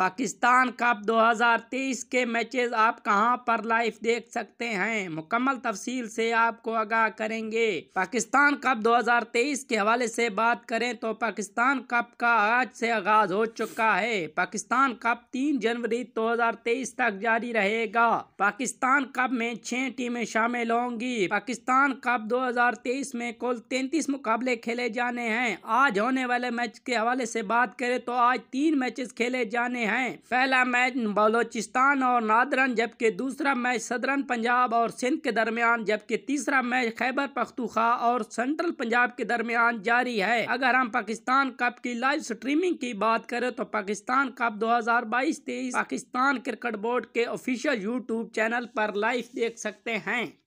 Pakistan cup 2023 के matches आप कहां पर लाइव देख सकते हैं मुकम्मल तफसील से आपको आगाह करेंगे पाकिस्तान कप 2023 के हवाले से बात करें तो पाकिस्तान कप का आज से आगाज हो चुका है पाकिस्तान कप 3 जनवरी 2023 तक जारी रहेगा पाकिस्तान कप में छह टीमें शामिल होंगी पाकिस्तान कप 2023 में कुल 33 मुकाबले खेले जाने हैं आज होने वाले मैच के हवाले से बात करें तो आज तीन मैचेस खेले जाने हैं पहला मैच बलोचिस्तान और नादरन जबकि दूसरा मैच सदरन पंजाब और सिंध के दरमियान जबकि तीसरा मैच खैबर पख्तूखा और सेंट्रल पंजाब के दरमियान जारी है अगर हम पाकिस्तान कप की लाइव स्ट्रीमिंग की बात करें तो Pakistan cup 2022-23 Pakistan cricket board के ऑफिशियल यूट्यूब चैनल पर लाइव देख सकते हैं